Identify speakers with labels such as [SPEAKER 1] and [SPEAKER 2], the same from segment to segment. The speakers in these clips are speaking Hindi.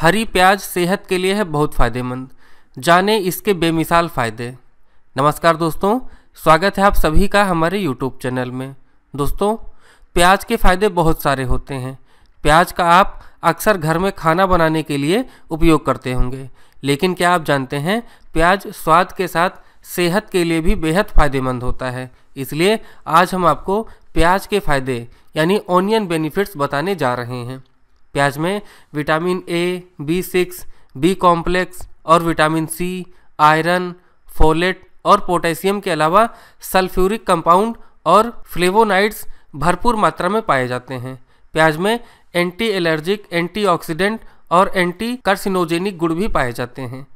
[SPEAKER 1] हरी प्याज सेहत के लिए है बहुत फ़ायदेमंद जाने इसके बेमिसाल फ़ायदे नमस्कार दोस्तों स्वागत है आप सभी का हमारे यूट्यूब चैनल में दोस्तों प्याज के फ़ायदे बहुत सारे होते हैं प्याज का आप अक्सर घर में खाना बनाने के लिए उपयोग करते होंगे लेकिन क्या आप जानते हैं प्याज स्वाद के साथ सेहत के लिए भी बेहद फ़ायदेमंद होता है इसलिए आज हम आपको प्याज के फ़ायदे यानी ऑनियन बेनिफिट्स बताने जा रहे हैं प्याज में vitamin A B six B complex और विटामिन सी आयरन फोलेट और पोटेशियम के अलावा सल्फ्यूरिक कंपाउंड और फ्लेवोनाइड्स भरपूर मात्रा में पाए जाते हैं प्याज में एंटी एलर्जिक एंटी और एंटी कर्सिनोजेनिक गुण भी पाए जाते हैं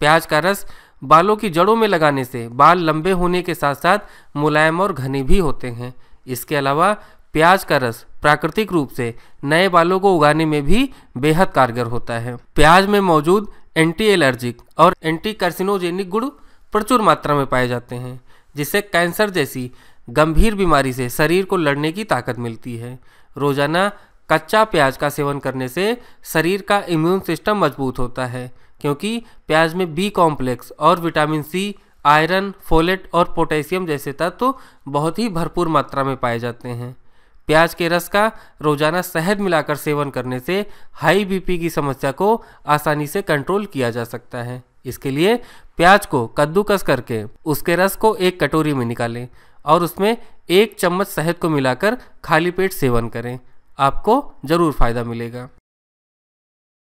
[SPEAKER 1] प्याज का रस बालों की जड़ों में लगाने से बाल लंबे होने के साथ साथ मुलायम और घने भी होते हैं इसके अलावा प्याज का रस प्राकृतिक रूप से नए बालों को उगाने में भी बेहद कारगर होता है प्याज में मौजूद एंटी एलर्जिक और एंटी कार्सिनोजेनिक गुण प्रचुर मात्रा में पाए जाते हैं जिससे कैंसर जैसी गंभीर बीमारी से शरीर को लड़ने की ताकत मिलती है रोजाना कच्चा प्याज का सेवन करने से शरीर का इम्यून सिस्टम मजबूत होता है क्योंकि प्याज में बी कॉम्प्लेक्स और विटामिन सी आयरन फोलेट और पोटेशियम जैसे तत्व तो बहुत ही भरपूर मात्रा में पाए जाते हैं प्याज के रस का रोजाना शहद मिलाकर सेवन करने से हाई बीपी की समस्या को आसानी से कंट्रोल किया जा सकता है इसके लिए प्याज को कद्दूकस करके उसके रस को एक कटोरी में निकालें और उसमें एक चम्मच शहद को मिलाकर खाली पेट सेवन करें आपको ज़रूर फ़ायदा मिलेगा